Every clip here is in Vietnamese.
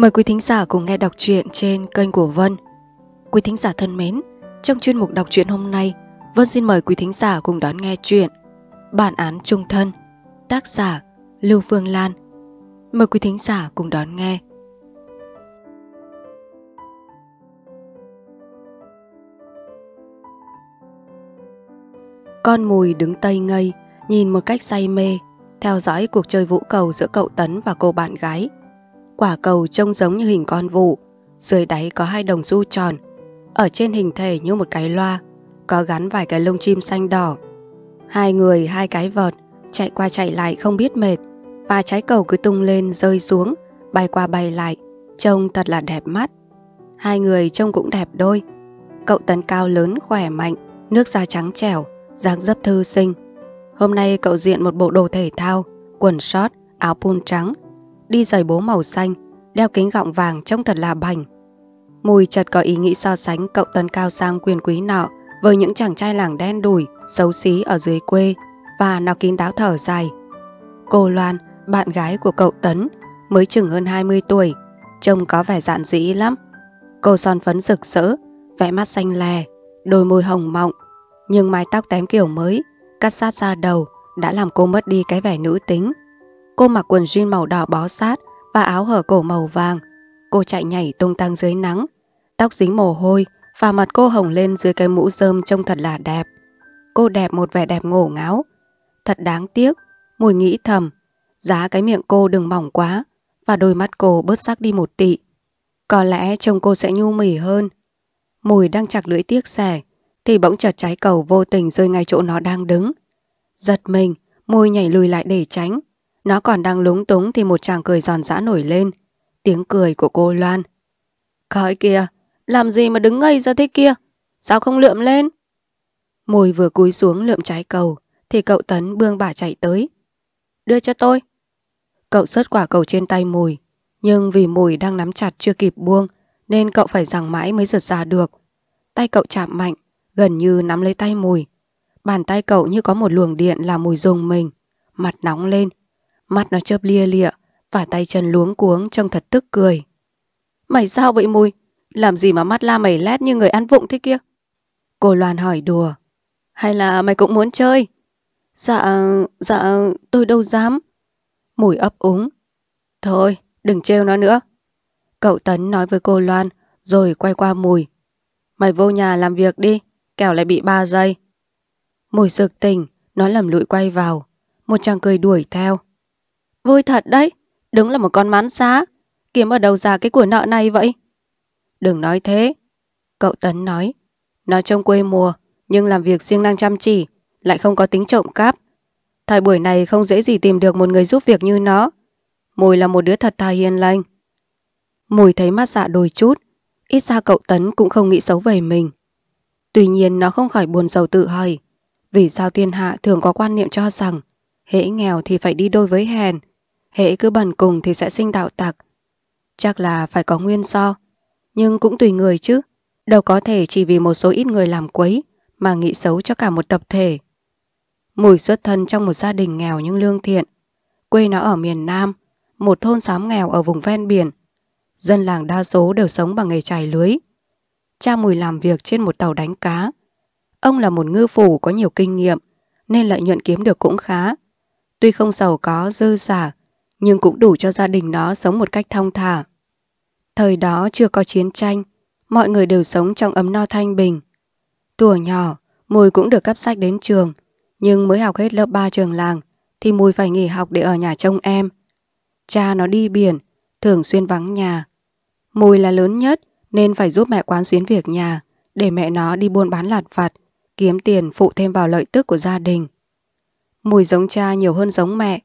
Mời quý thính giả cùng nghe đọc truyện trên kênh của Vân. Quý thính giả thân mến, trong chuyên mục đọc truyện hôm nay, Vân xin mời quý thính giả cùng đón nghe truyện Bản án trung thân, tác giả Lưu Phương Lan. Mời quý thính giả cùng đón nghe. Con mùi đứng tây ngây, nhìn một cách say mê, theo dõi cuộc chơi vũ cầu giữa cậu Tấn và cô bạn gái – Quả cầu trông giống như hình con vụ, dưới đáy có hai đồng xu tròn, ở trên hình thể như một cái loa, có gắn vài cái lông chim xanh đỏ. Hai người hai cái vợt, chạy qua chạy lại không biết mệt, và trái cầu cứ tung lên rơi xuống, bay qua bay lại, trông thật là đẹp mắt. Hai người trông cũng đẹp đôi. Cậu tấn cao lớn khỏe mạnh, nước da trắng trẻo, dáng dấp thư sinh. Hôm nay cậu diện một bộ đồ thể thao, quần short, áo pun trắng, đi giày bố màu xanh, đeo kính gọng vàng trông thật là bảnh. Mùi chợt có ý nghĩ so sánh cậu tân cao sang quyền quý nọ với những chàng trai làng đen đủi, xấu xí ở dưới quê và nó kín đáo thở dài. Cô Loan, bạn gái của cậu Tấn, mới chừng hơn 20 tuổi, trông có vẻ dạn dĩ lắm. Cô son phấn rực rỡ, vẽ mắt xanh lè, đôi môi hồng mọng, nhưng mái tóc tém kiểu mới, cắt sát ra đầu đã làm cô mất đi cái vẻ nữ tính Cô mặc quần jean màu đỏ bó sát và áo hở cổ màu vàng. Cô chạy nhảy tung tăng dưới nắng, tóc dính mồ hôi và mặt cô hồng lên dưới cái mũ rơm trông thật là đẹp. Cô đẹp một vẻ đẹp ngổ ngáo. Thật đáng tiếc, Mùi nghĩ thầm, giá cái miệng cô đừng mỏng quá và đôi mắt cô bớt sắc đi một tị. Có lẽ trông cô sẽ nhu mỉ hơn. Mùi đang chặt lưỡi tiếc xẻ thì bỗng chợt trái cầu vô tình rơi ngay chỗ nó đang đứng. Giật mình, môi nhảy lùi lại để tránh. Nó còn đang lúng túng thì một chàng cười giòn giã nổi lên. Tiếng cười của cô Loan. Cõi kìa, làm gì mà đứng ngây ra thế kia? Sao không lượm lên? Mùi vừa cúi xuống lượm trái cầu, thì cậu Tấn bương bả chạy tới. Đưa cho tôi. Cậu sớt quả cầu trên tay mùi, nhưng vì mùi đang nắm chặt chưa kịp buông, nên cậu phải rằng mãi mới giật ra được. Tay cậu chạm mạnh, gần như nắm lấy tay mùi. Bàn tay cậu như có một luồng điện là mùi dùng mình. Mặt nóng lên, Mắt nó chớp lia lịa và tay chân luống cuống trông thật tức cười. Mày sao vậy mùi? Làm gì mà mắt la mày lét như người ăn vụng thế kia? Cô Loan hỏi đùa. Hay là mày cũng muốn chơi? Dạ, dạ, tôi đâu dám. Mùi ấp úng. Thôi, đừng trêu nó nữa. Cậu Tấn nói với cô Loan, rồi quay qua Mùi. Mày vô nhà làm việc đi, kẻo lại bị ba giây. Mùi sực tỉnh, nó lầm lụi quay vào. Một chàng cười đuổi theo. Vui thật đấy, đúng là một con mán xá. Kiếm ở đầu ra cái của nợ này vậy? Đừng nói thế. Cậu Tấn nói. Nó trông quê mùa, nhưng làm việc siêng năng chăm chỉ, lại không có tính trộm cắp. Thời buổi này không dễ gì tìm được một người giúp việc như nó. Mùi là một đứa thật thà hiền lành. Mùi thấy mắt dạ đôi chút, ít ra cậu Tấn cũng không nghĩ xấu về mình. Tuy nhiên nó không khỏi buồn giàu tự hỏi, vì sao thiên hạ thường có quan niệm cho rằng hễ nghèo thì phải đi đôi với hèn, hệ cứ bần cùng thì sẽ sinh đạo tặc. Chắc là phải có nguyên do, nhưng cũng tùy người chứ. Đâu có thể chỉ vì một số ít người làm quấy mà nghĩ xấu cho cả một tập thể. Mùi xuất thân trong một gia đình nghèo nhưng lương thiện. Quê nó ở miền Nam, một thôn xóm nghèo ở vùng ven biển. Dân làng đa số đều sống bằng nghề trải lưới. Cha Mùi làm việc trên một tàu đánh cá. Ông là một ngư phủ có nhiều kinh nghiệm nên lợi nhuận kiếm được cũng khá. Tuy không giàu có dư giả nhưng cũng đủ cho gia đình nó sống một cách thong thả. Thời đó chưa có chiến tranh, mọi người đều sống trong ấm no thanh bình. Tuổi nhỏ, Mùi cũng được cấp sách đến trường, nhưng mới học hết lớp 3 trường làng thì Mùi phải nghỉ học để ở nhà trông em. Cha nó đi biển, thường xuyên vắng nhà. Mùi là lớn nhất nên phải giúp mẹ quán xuyến việc nhà để mẹ nó đi buôn bán lạt vặt, kiếm tiền phụ thêm vào lợi tức của gia đình. Mùi giống cha nhiều hơn giống mẹ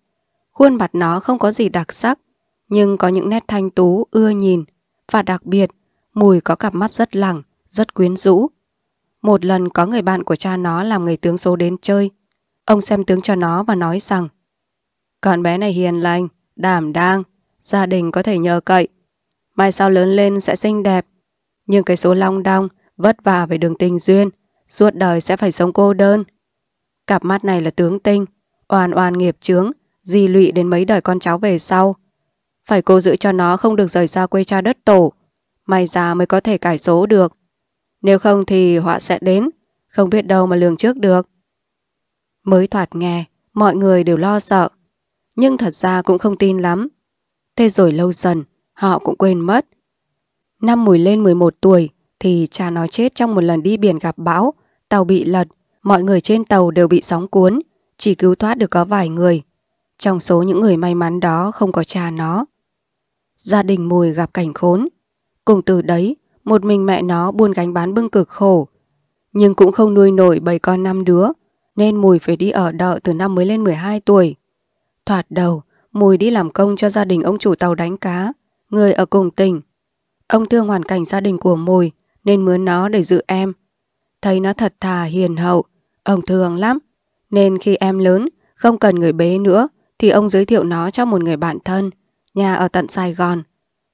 Khuôn mặt nó không có gì đặc sắc, nhưng có những nét thanh tú ưa nhìn và đặc biệt Mùi có cặp mắt rất lẳng, rất quyến rũ. Một lần có người bạn của cha nó làm người tướng số đến chơi. Ông xem tướng cho nó và nói rằng Con bé này hiền lành, đảm đang, gia đình có thể nhờ cậy. Mai sau lớn lên sẽ xinh đẹp. Nhưng cái số long đong, vất vả về đường tình duyên, suốt đời sẽ phải sống cô đơn. Cặp mắt này là tướng tinh, oan oan nghiệp chướng, di lụy đến mấy đời con cháu về sau. Phải cô giữ cho nó không được rời xa quê cha đất tổ, may ra mới có thể cải số được. Nếu không thì họa sẽ đến, không biết đâu mà lường trước được. Mới thoạt nghe, mọi người đều lo sợ, nhưng thật ra cũng không tin lắm. Thế rồi lâu dần, họ cũng quên mất. Năm mùi lên 11 tuổi thì cha nó chết trong một lần đi biển gặp bão, tàu bị lật, mọi người trên tàu đều bị sóng cuốn, chỉ cứu thoát được có vài người. Trong số những người may mắn đó không có cha nó. Gia đình Mùi gặp cảnh khốn. Cùng từ đấy, một mình mẹ nó buôn gánh bán bưng cực khổ. Nhưng cũng không nuôi nổi bảy con năm đứa, nên Mùi phải đi ở đợ từ năm mới lên 12 tuổi. Thoạt đầu, Mùi đi làm công cho gia đình ông chủ tàu đánh cá, người ở cùng tỉnh. Ông thương hoàn cảnh gia đình của Mùi nên mướn nó để giữ em. Thấy nó thật thà hiền hậu, ông thương lắm. Nên khi em lớn, không cần người bế nữa, thì ông giới thiệu nó cho một người bạn thân, nhà ở tận Sài Gòn.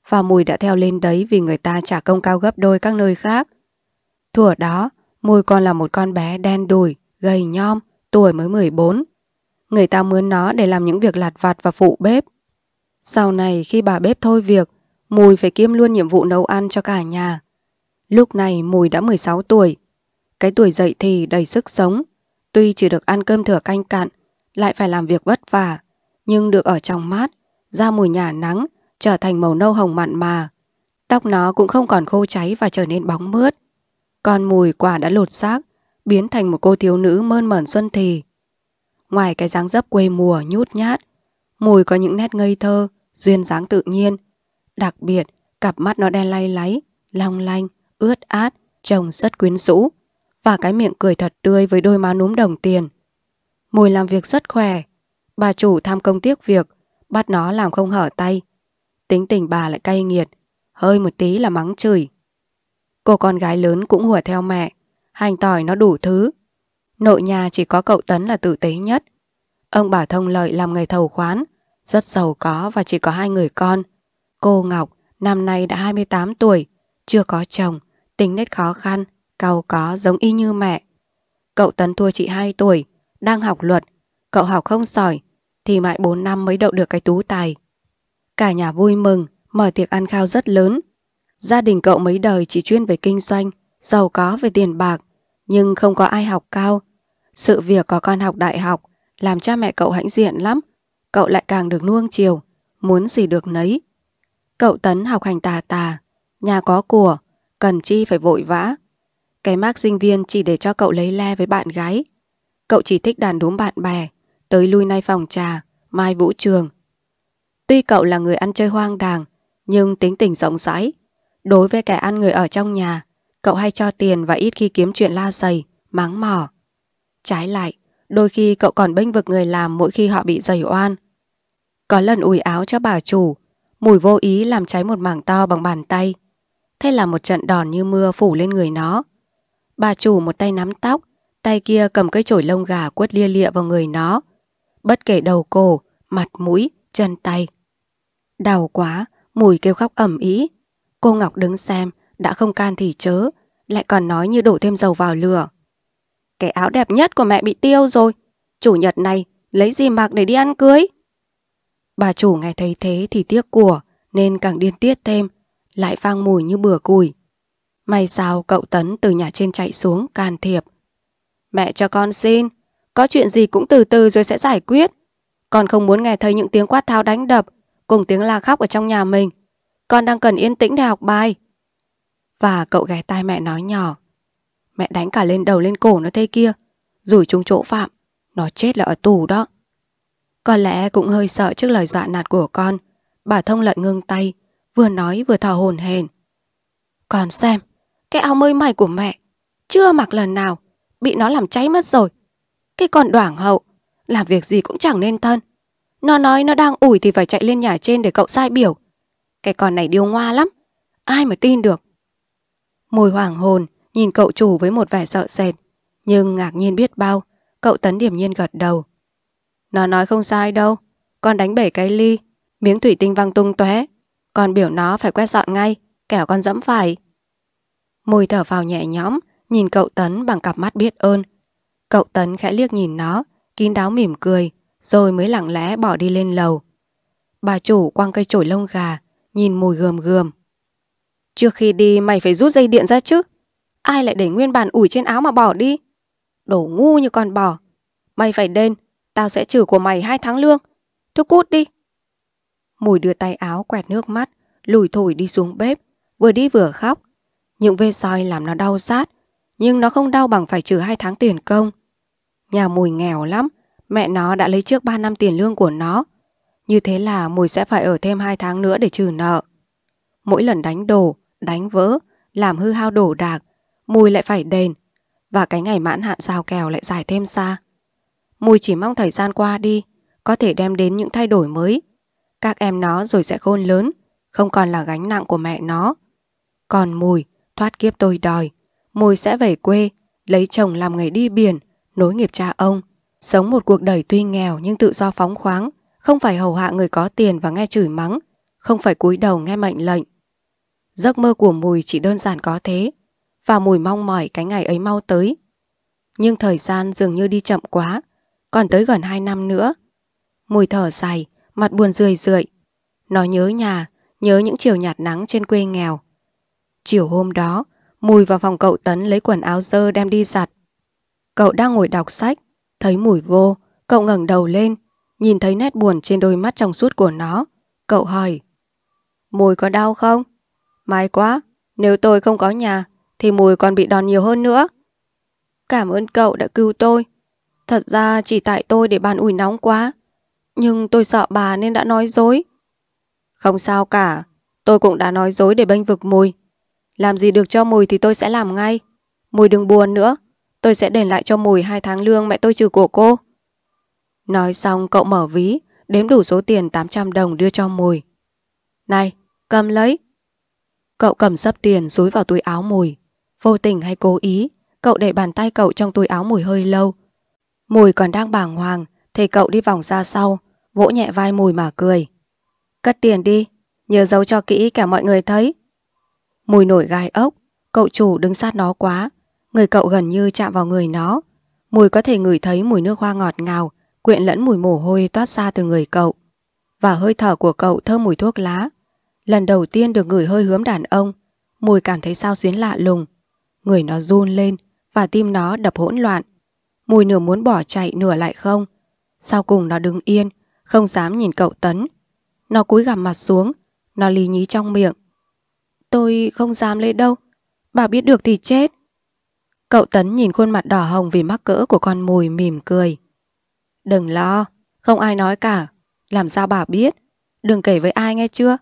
Và Mùi đã theo lên đấy vì người ta trả công cao gấp đôi các nơi khác. Thủa đó, Mùi còn là một con bé đen đùi, gầy nhom, tuổi mới 14. Người ta mướn nó để làm những việc lặt vặt và phụ bếp. Sau này khi bà bếp thôi việc, Mùi phải kiêm luôn nhiệm vụ nấu ăn cho cả nhà. Lúc này Mùi đã 16 tuổi. Cái tuổi dậy thì đầy sức sống. Tuy chỉ được ăn cơm thừa canh cạn, lại phải làm việc vất vả, nhưng được ở trong mát, ra mùi nhà nắng, trở thành màu nâu hồng mặn mà. Tóc nó cũng không còn khô cháy và trở nên bóng mướt. Còn mùi quả đã lột xác, biến thành một cô thiếu nữ mơn mởn xuân thì. Ngoài cái dáng dấp quê mùa nhút nhát, mùi có những nét ngây thơ, duyên dáng tự nhiên. Đặc biệt, cặp mắt nó đen lay láy, long lanh, ướt át, trông rất quyến rũ. Và cái miệng cười thật tươi với đôi má núm đồng tiền. Mùi làm việc rất khỏe, Bà chủ tham công tiếc việc, bắt nó làm không hở tay. Tính tình bà lại cay nghiệt, hơi một tí là mắng chửi. Cô con gái lớn cũng hùa theo mẹ, hành tỏi nó đủ thứ. Nội nhà chỉ có cậu Tấn là tử tế nhất. Ông bà thông lợi làm nghề thầu khoán, rất giàu có và chỉ có hai người con. Cô Ngọc năm nay đã 28 tuổi, chưa có chồng, tính nết khó khăn, giàu có giống y như mẹ. Cậu Tấn thua chị 2 tuổi, đang học luật, Cậu học không giỏi, thì mãi 4 năm mới đậu được cái tú tài. Cả nhà vui mừng, mở tiệc ăn khao rất lớn. Gia đình cậu mấy đời chỉ chuyên về kinh doanh, giàu có về tiền bạc, nhưng không có ai học cao. Sự việc có con học đại học làm cha mẹ cậu hãnh diện lắm. Cậu lại càng được nuông chiều, muốn gì được nấy. Cậu Tấn học hành tà tà, nhà có của, cần chi phải vội vã. Cái mác sinh viên chỉ để cho cậu lấy le với bạn gái. Cậu chỉ thích đàn đúm bạn bè, Tới lui nay phòng trà, mai vũ trường. Tuy cậu là người ăn chơi hoang đàng, nhưng tính tình rộng rãi. Đối với kẻ ăn người ở trong nhà, cậu hay cho tiền và ít khi kiếm chuyện la dày, mắng mỏ. Trái lại, đôi khi cậu còn bênh vực người làm mỗi khi họ bị dày oan. Có lần ủi áo cho bà chủ, mùi vô ý làm cháy một mảng to bằng bàn tay. Thế là một trận đòn như mưa phủ lên người nó. Bà chủ một tay nắm tóc, tay kia cầm cây chổi lông gà quất lia lịa vào người nó, bất kể đầu cổ, mặt mũi, chân tay. Đau quá, mùi kêu khóc ẩm ý. Cô Ngọc đứng xem, đã không can thì chớ, lại còn nói như đổ thêm dầu vào lửa. Cái áo đẹp nhất của mẹ bị tiêu rồi, chủ nhật này lấy gì mặc để đi ăn cưới? Bà chủ nghe thấy thế thì tiếc của, nên càng điên tiết thêm, lại vang mùi như bừa củi. May sao cậu Tấn từ nhà trên chạy xuống can thiệp. Mẹ cho con xin, có chuyện gì cũng từ từ rồi sẽ giải quyết. Con không muốn nghe thấy những tiếng quát tháo đánh đập cùng tiếng la khóc ở trong nhà mình. Con đang cần yên tĩnh để học bài. Và cậu ghé tai mẹ nói nhỏ. Mẹ đánh cả lên đầu lên cổ nó thế kia. Rủi chúng chỗ phạm. Nó chết là ở tù đó. Có lẽ cũng hơi sợ trước lời dọa nạt của con. Bà thông lại ngưng tay. Vừa nói vừa thở hồn hền. Còn xem. Cái áo mới mày của mẹ. Chưa mặc lần nào. Bị nó làm cháy mất rồi. Cái con đoảng hậu, làm việc gì cũng chẳng nên thân. Nó nói nó đang ủi thì phải chạy lên nhà trên để cậu sai biểu. Cái con này điêu ngoa lắm, ai mà tin được. Mùi hoàng hồn nhìn cậu chủ với một vẻ sợ sệt, nhưng ngạc nhiên biết bao, cậu tấn điểm nhiên gật đầu. Nó nói không sai đâu, con đánh bể cái ly, miếng thủy tinh văng tung tóe, con biểu nó phải quét dọn ngay, kẻo con dẫm phải. Mùi thở vào nhẹ nhõm, nhìn cậu Tấn bằng cặp mắt biết ơn, Cậu Tấn khẽ liếc nhìn nó, kín đáo mỉm cười, rồi mới lặng lẽ bỏ đi lên lầu. Bà chủ quăng cây chổi lông gà, nhìn mùi gườm gườm. Trước khi đi mày phải rút dây điện ra chứ. Ai lại để nguyên bản ủi trên áo mà bỏ đi? Đổ ngu như con bò. Mày phải đền, tao sẽ trừ của mày hai tháng lương. Thôi cút đi. Mùi đưa tay áo quẹt nước mắt, lủi thủi đi xuống bếp, vừa đi vừa khóc. Những vết soi làm nó đau sát, nhưng nó không đau bằng phải trừ hai tháng tiền công. Nhà Mùi nghèo lắm, mẹ nó đã lấy trước 3 năm tiền lương của nó. Như thế là Mùi sẽ phải ở thêm 2 tháng nữa để trừ nợ. Mỗi lần đánh đổ, đánh vỡ, làm hư hao đổ đạc, Mùi lại phải đền. Và cái ngày mãn hạn xào kèo lại dài thêm xa. Mùi chỉ mong thời gian qua đi, có thể đem đến những thay đổi mới. Các em nó rồi sẽ khôn lớn, không còn là gánh nặng của mẹ nó. Còn Mùi, thoát kiếp tôi đòi, Mùi sẽ về quê, lấy chồng làm nghề đi biển, nối nghiệp cha ông, sống một cuộc đời tuy nghèo nhưng tự do phóng khoáng, không phải hầu hạ người có tiền và nghe chửi mắng, không phải cúi đầu nghe mệnh lệnh. Giấc mơ của Mùi chỉ đơn giản có thế, và Mùi mong mỏi cái ngày ấy mau tới. Nhưng thời gian dường như đi chậm quá, còn tới gần 2 năm nữa. Mùi thở dài, mặt buồn rười rượi. Nó nhớ nhà, nhớ những chiều nhạt nắng trên quê nghèo. Chiều hôm đó, Mùi vào phòng cậu Tấn lấy quần áo dơ đem đi giặt. Cậu đang ngồi đọc sách, thấy mùi vô, cậu ngẩng đầu lên, nhìn thấy nét buồn trên đôi mắt trong suốt của nó. Cậu hỏi, mùi có đau không? May quá, nếu tôi không có nhà, thì mùi còn bị đòn nhiều hơn nữa. Cảm ơn cậu đã cứu tôi. Thật ra chỉ tại tôi để bàn ủi nóng quá. Nhưng tôi sợ bà nên đã nói dối. Không sao cả, tôi cũng đã nói dối để bênh vực mùi. Làm gì được cho mùi thì tôi sẽ làm ngay. Mùi đừng buồn nữa, tôi sẽ đền lại cho mùi hai tháng lương mẹ tôi trừ của cô. Nói xong cậu mở ví, đếm đủ số tiền 800 đồng đưa cho mùi. Này, cầm lấy. Cậu cầm sấp tiền rúi vào túi áo mùi. Vô tình hay cố ý, cậu để bàn tay cậu trong túi áo mùi hơi lâu. Mùi còn đang bàng hoàng, thì cậu đi vòng ra sau, vỗ nhẹ vai mùi mà cười. Cất tiền đi, nhớ giấu cho kỹ cả mọi người thấy. Mùi nổi gai ốc, cậu chủ đứng sát nó quá, Người cậu gần như chạm vào người nó. Mùi có thể ngửi thấy mùi nước hoa ngọt ngào, quyện lẫn mùi mồ hôi toát ra từ người cậu. Và hơi thở của cậu thơm mùi thuốc lá. Lần đầu tiên được ngửi hơi hướm đàn ông, mùi cảm thấy sao xuyến lạ lùng. Người nó run lên và tim nó đập hỗn loạn. Mùi nửa muốn bỏ chạy nửa lại không. Sau cùng nó đứng yên, không dám nhìn cậu Tấn. Nó cúi gằm mặt xuống, nó lì nhí trong miệng. Tôi không dám lấy đâu, bà biết được thì chết. Cậu Tấn nhìn khuôn mặt đỏ hồng vì mắc cỡ của con mùi mỉm cười. Đừng lo, không ai nói cả. Làm sao bà biết? Đừng kể với ai nghe chưa?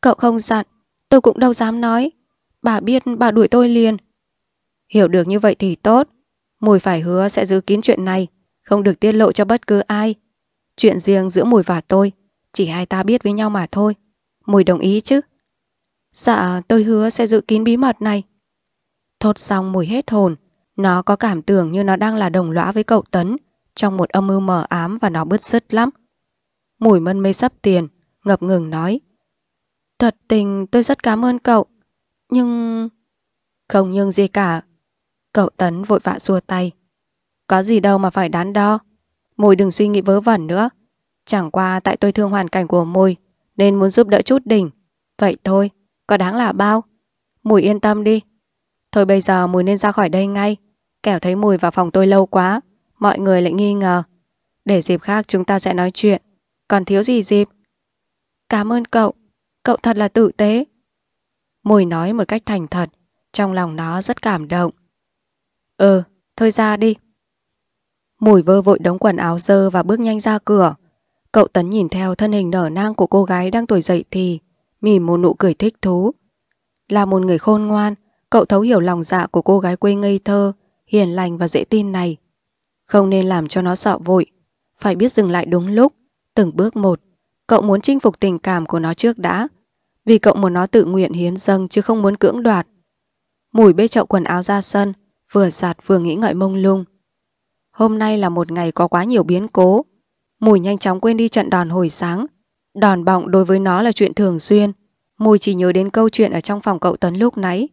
Cậu không dặn, tôi cũng đâu dám nói. Bà biết bà đuổi tôi liền. Hiểu được như vậy thì tốt. Mùi phải hứa sẽ giữ kín chuyện này, không được tiết lộ cho bất cứ ai. Chuyện riêng giữa Mùi và tôi, chỉ hai ta biết với nhau mà thôi. Mùi đồng ý chứ? Dạ, tôi hứa sẽ giữ kín bí mật này. Thốt xong mùi hết hồn, nó có cảm tưởng như nó đang là đồng lõa với cậu Tấn trong một âm mưu mờ ám và nó bứt rứt lắm. Mùi mân mê sắp tiền, ngập ngừng nói. Thật tình tôi rất cảm ơn cậu, nhưng... Không nhưng gì cả. Cậu Tấn vội vã xua tay. Có gì đâu mà phải đắn đo. Mùi đừng suy nghĩ vớ vẩn nữa. Chẳng qua tại tôi thương hoàn cảnh của mùi, nên muốn giúp đỡ chút đỉnh. Vậy thôi, có đáng là bao. Mùi yên tâm đi, Thôi bây giờ mùi nên ra khỏi đây ngay Kẻo thấy mùi vào phòng tôi lâu quá Mọi người lại nghi ngờ Để dịp khác chúng ta sẽ nói chuyện Còn thiếu gì dịp Cảm ơn cậu Cậu thật là tử tế Mùi nói một cách thành thật Trong lòng nó rất cảm động Ừ thôi ra đi Mùi vơ vội đóng quần áo dơ Và bước nhanh ra cửa Cậu Tấn nhìn theo thân hình nở nang của cô gái đang tuổi dậy thì mỉm một nụ cười thích thú. Là một người khôn ngoan, Cậu thấu hiểu lòng dạ của cô gái quê ngây thơ, hiền lành và dễ tin này. Không nên làm cho nó sợ vội, phải biết dừng lại đúng lúc, từng bước một. Cậu muốn chinh phục tình cảm của nó trước đã, vì cậu muốn nó tự nguyện hiến dâng chứ không muốn cưỡng đoạt. Mùi bê chậu quần áo ra sân, vừa giặt vừa nghĩ ngợi mông lung. Hôm nay là một ngày có quá nhiều biến cố. Mùi nhanh chóng quên đi trận đòn hồi sáng. Đòn bọng đối với nó là chuyện thường xuyên. Mùi chỉ nhớ đến câu chuyện ở trong phòng cậu tấn lúc nãy.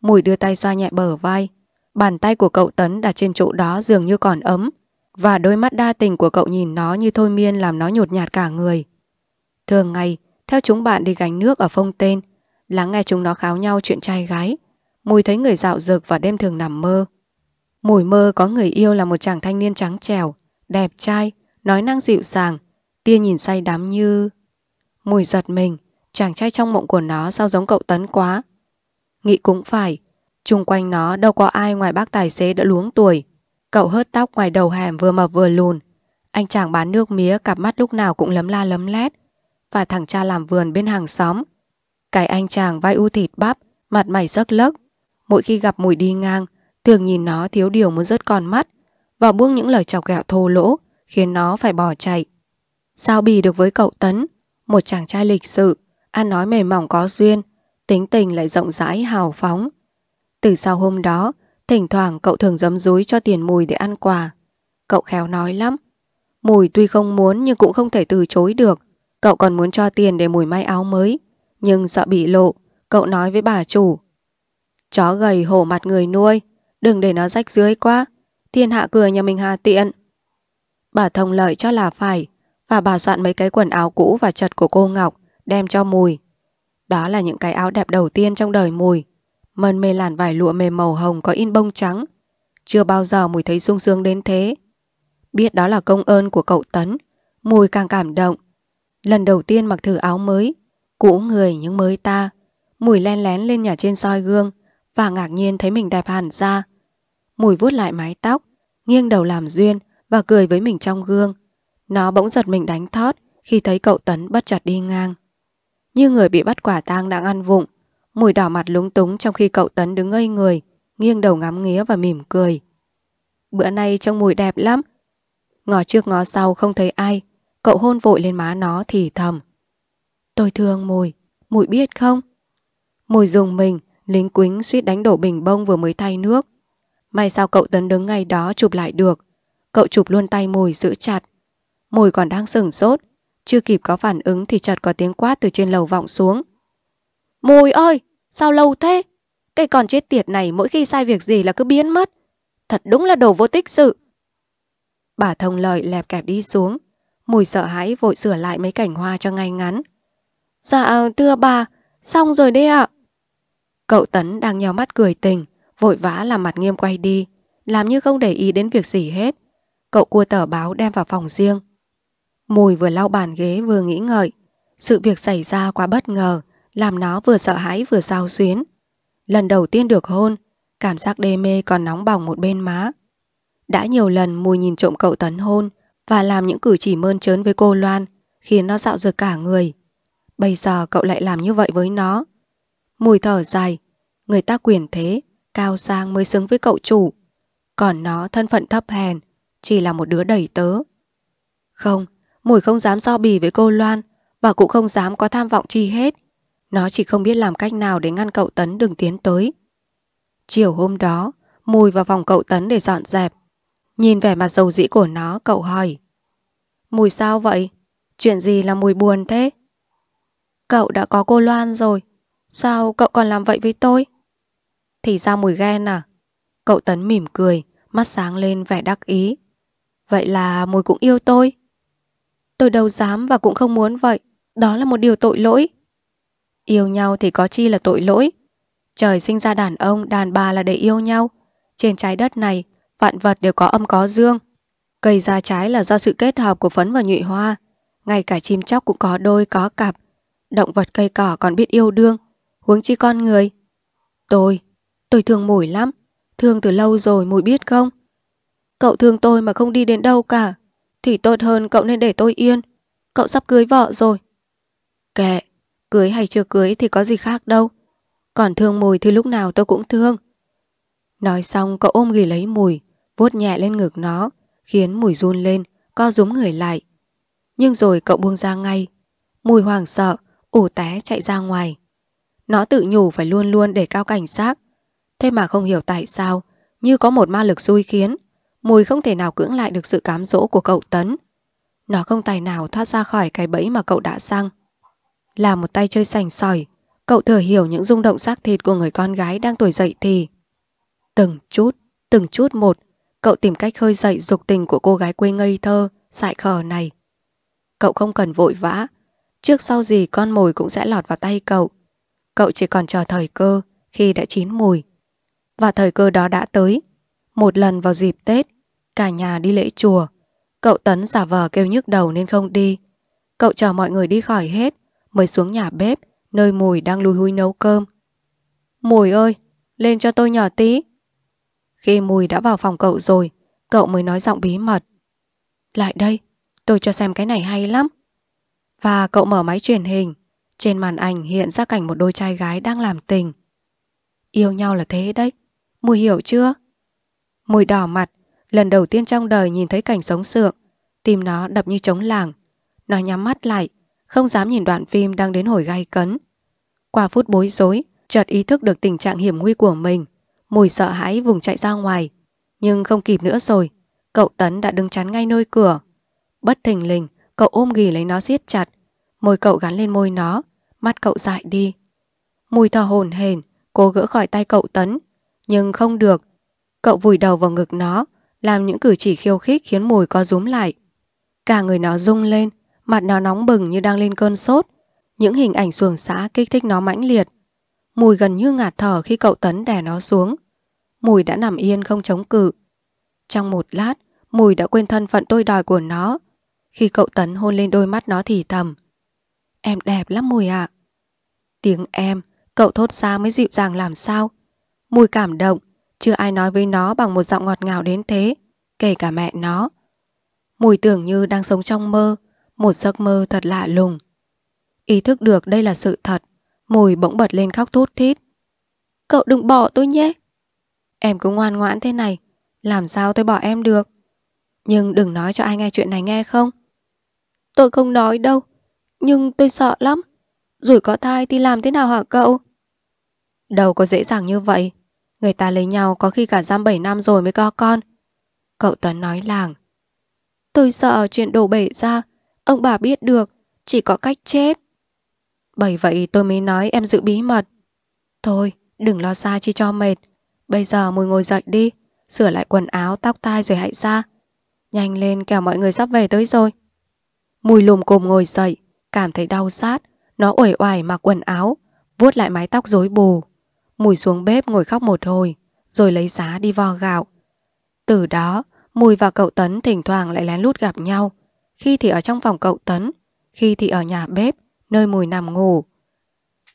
Mùi đưa tay xoa nhẹ bờ vai. Bàn tay của cậu Tấn đặt trên chỗ đó dường như còn ấm. Và đôi mắt đa tình của cậu nhìn nó như thôi miên làm nó nhột nhạt cả người. Thường ngày, theo chúng bạn đi gánh nước ở phong tên, lắng nghe chúng nó kháo nhau chuyện trai gái. Mùi thấy người dạo dực và đêm thường nằm mơ. Mùi mơ có người yêu là một chàng thanh niên trắng trẻo, đẹp trai, nói năng dịu dàng, tia nhìn say đắm như... Mùi giật mình, chàng trai trong mộng của nó sao giống cậu Tấn quá. Nghĩ cũng phải, trung quanh nó đâu có ai ngoài bác tài xế đã luống tuổi. Cậu hớt tóc ngoài đầu hẻm vừa mập vừa lùn. Anh chàng bán nước mía cặp mắt lúc nào cũng lấm la lấm lét. Và thằng cha làm vườn bên hàng xóm. Cái anh chàng vai u thịt bắp, mặt mày rớt lấc. Mỗi khi gặp mùi đi ngang, thường nhìn nó thiếu điều muốn rớt con mắt và buông những lời chọc ghẹo thô lỗ khiến nó phải bỏ chạy. Sao bì được với cậu Tấn, một chàng trai lịch sự, ăn nói mềm mỏng có duyên, tính tình lại rộng rãi hào phóng. Từ sau hôm đó, thỉnh thoảng cậu thường giấm dúi cho tiền mùi để ăn quà. Cậu khéo nói lắm. Mùi tuy không muốn nhưng cũng không thể từ chối được. Cậu còn muốn cho tiền để mùi may áo mới. Nhưng sợ bị lộ, cậu nói với bà chủ. Chó gầy hổ mặt người nuôi, đừng để nó rách dưới quá. Thiên hạ cười nhà mình hà tiện. Bà thông lợi cho là phải, và bà soạn mấy cái quần áo cũ và chật của cô Ngọc, đem cho mùi. Đó là những cái áo đẹp đầu tiên trong đời Mùi. Mân mê làn vải lụa mềm màu hồng có in bông trắng. Chưa bao giờ Mùi thấy sung sướng đến thế. Biết đó là công ơn của cậu Tấn, Mùi càng cảm động. Lần đầu tiên mặc thử áo mới, cũ người nhưng mới ta. Mùi len lén lên nhà trên soi gương và ngạc nhiên thấy mình đẹp hẳn ra. Mùi vuốt lại mái tóc, nghiêng đầu làm duyên và cười với mình trong gương. Nó bỗng giật mình đánh thót khi thấy cậu Tấn bất chợt đi ngang như người bị bắt quả tang đang ăn vụng. Mùi đỏ mặt lúng túng trong khi cậu Tấn đứng ngây người, nghiêng đầu ngắm nghía và mỉm cười. Bữa nay trông mùi đẹp lắm. Ngó trước ngó sau không thấy ai, cậu hôn vội lên má nó thì thầm. Tôi thương mùi, mùi biết không? Mùi dùng mình, lính quính suýt đánh đổ bình bông vừa mới thay nước. May sao cậu Tấn đứng ngay đó chụp lại được. Cậu chụp luôn tay mùi giữ chặt. Mùi còn đang sửng sốt chưa kịp có phản ứng thì chợt có tiếng quát từ trên lầu vọng xuống. Mùi ơi, sao lâu thế? cây còn chết tiệt này mỗi khi sai việc gì là cứ biến mất. Thật đúng là đồ vô tích sự. Bà thông lời lẹp kẹp đi xuống. Mùi sợ hãi vội sửa lại mấy cảnh hoa cho ngay ngắn. Dạ, thưa bà, xong rồi đấy ạ. Cậu Tấn đang nheo mắt cười tình, vội vã làm mặt nghiêm quay đi, làm như không để ý đến việc gì hết. Cậu cua tờ báo đem vào phòng riêng, Mùi vừa lau bàn ghế vừa nghĩ ngợi. Sự việc xảy ra quá bất ngờ, làm nó vừa sợ hãi vừa sao xuyến. Lần đầu tiên được hôn, cảm giác đê mê còn nóng bỏng một bên má. Đã nhiều lần Mùi nhìn trộm cậu Tấn hôn và làm những cử chỉ mơn trớn với cô Loan khiến nó dạo dực cả người. Bây giờ cậu lại làm như vậy với nó. Mùi thở dài, người ta quyền thế, cao sang mới xứng với cậu chủ. Còn nó thân phận thấp hèn, chỉ là một đứa đầy tớ. Không, Mùi không dám so bì với cô Loan và cũng không dám có tham vọng chi hết. Nó chỉ không biết làm cách nào để ngăn cậu Tấn đừng tiến tới. Chiều hôm đó, Mùi vào phòng cậu Tấn để dọn dẹp. Nhìn vẻ mặt dầu dĩ của nó, cậu hỏi. Mùi sao vậy? Chuyện gì là mùi buồn thế? Cậu đã có cô Loan rồi. Sao cậu còn làm vậy với tôi? Thì ra mùi ghen à? Cậu Tấn mỉm cười, mắt sáng lên vẻ đắc ý. Vậy là mùi cũng yêu tôi. Tôi đâu dám và cũng không muốn vậy. Đó là một điều tội lỗi. Yêu nhau thì có chi là tội lỗi. Trời sinh ra đàn ông, đàn bà là để yêu nhau. Trên trái đất này, vạn vật đều có âm có dương. Cây ra trái là do sự kết hợp của phấn và nhụy hoa. Ngay cả chim chóc cũng có đôi, có cặp. Động vật cây cỏ còn biết yêu đương, huống chi con người. Tôi, tôi thương mùi lắm. Thương từ lâu rồi mùi biết không? Cậu thương tôi mà không đi đến đâu cả thì tốt hơn cậu nên để tôi yên. Cậu sắp cưới vợ rồi. Kệ, cưới hay chưa cưới thì có gì khác đâu. Còn thương mùi thì lúc nào tôi cũng thương. Nói xong cậu ôm ghì lấy mùi, vuốt nhẹ lên ngực nó, khiến mùi run lên, co rúm người lại. Nhưng rồi cậu buông ra ngay. Mùi hoảng sợ, ủ té chạy ra ngoài. Nó tự nhủ phải luôn luôn để cao cảnh sát. Thế mà không hiểu tại sao, như có một ma lực xui khiến, Mùi không thể nào cưỡng lại được sự cám dỗ của cậu Tấn. Nó không tài nào thoát ra khỏi cái bẫy mà cậu đã sang. Là một tay chơi sành sỏi, cậu thừa hiểu những rung động xác thịt của người con gái đang tuổi dậy thì. Từng chút, từng chút một, cậu tìm cách khơi dậy dục tình của cô gái quê ngây thơ, dại khờ này. Cậu không cần vội vã, trước sau gì con mồi cũng sẽ lọt vào tay cậu. Cậu chỉ còn chờ thời cơ khi đã chín mùi. Và thời cơ đó đã tới, một lần vào dịp Tết, cả nhà đi lễ chùa. Cậu Tấn giả vờ kêu nhức đầu nên không đi. Cậu chờ mọi người đi khỏi hết, mới xuống nhà bếp, nơi Mùi đang lùi húi nấu cơm. Mùi ơi, lên cho tôi nhỏ tí. Khi Mùi đã vào phòng cậu rồi, cậu mới nói giọng bí mật. Lại đây, tôi cho xem cái này hay lắm. Và cậu mở máy truyền hình. Trên màn ảnh hiện ra cảnh một đôi trai gái đang làm tình. Yêu nhau là thế đấy. Mùi hiểu chưa? Mùi đỏ mặt, lần đầu tiên trong đời nhìn thấy cảnh sống sượng, tim nó đập như trống làng. Nó nhắm mắt lại, không dám nhìn đoạn phim đang đến hồi gai cấn. Qua phút bối rối, chợt ý thức được tình trạng hiểm nguy của mình, mùi sợ hãi vùng chạy ra ngoài. Nhưng không kịp nữa rồi, cậu Tấn đã đứng chắn ngay nơi cửa. Bất thình lình, cậu ôm ghì lấy nó siết chặt, môi cậu gắn lên môi nó, mắt cậu dại đi. Mùi thở hồn hển, cố gỡ khỏi tay cậu Tấn, nhưng không được, Cậu vùi đầu vào ngực nó, làm những cử chỉ khiêu khích khiến mùi có rúm lại. Cả người nó rung lên, mặt nó nóng bừng như đang lên cơn sốt. Những hình ảnh xuồng xã kích thích nó mãnh liệt. Mùi gần như ngạt thở khi cậu tấn đè nó xuống. Mùi đã nằm yên không chống cự. Trong một lát, Mùi đã quên thân phận tôi đòi của nó. Khi cậu tấn hôn lên đôi mắt nó thì thầm. Em đẹp lắm Mùi ạ. À. Tiếng em, cậu thốt xa mới dịu dàng làm sao. Mùi cảm động, chưa ai nói với nó bằng một giọng ngọt ngào đến thế, kể cả mẹ nó. Mùi tưởng như đang sống trong mơ, một giấc mơ thật lạ lùng. Ý thức được đây là sự thật, mùi bỗng bật lên khóc thút thít. Cậu đừng bỏ tôi nhé. Em cứ ngoan ngoãn thế này, làm sao tôi bỏ em được? Nhưng đừng nói cho ai nghe chuyện này nghe không? Tôi không nói đâu, nhưng tôi sợ lắm. Rồi có thai thì làm thế nào hả cậu? Đâu có dễ dàng như vậy. Người ta lấy nhau có khi cả giam 7 năm rồi mới có con. Cậu Tuấn nói làng. Tôi sợ chuyện đổ bể ra. Ông bà biết được. Chỉ có cách chết. Bởi vậy tôi mới nói em giữ bí mật. Thôi, đừng lo xa chi cho mệt. Bây giờ mùi ngồi dậy đi. Sửa lại quần áo, tóc tai rồi hãy ra. Nhanh lên kẻo mọi người sắp về tới rồi. Mùi lùm cồm ngồi dậy. Cảm thấy đau sát. Nó uể oải mặc quần áo. Vuốt lại mái tóc rối bù. Mùi xuống bếp ngồi khóc một hồi, rồi lấy giá đi vo gạo. Từ đó, Mùi và cậu Tấn thỉnh thoảng lại lén lút gặp nhau, khi thì ở trong phòng cậu Tấn, khi thì ở nhà bếp, nơi Mùi nằm ngủ.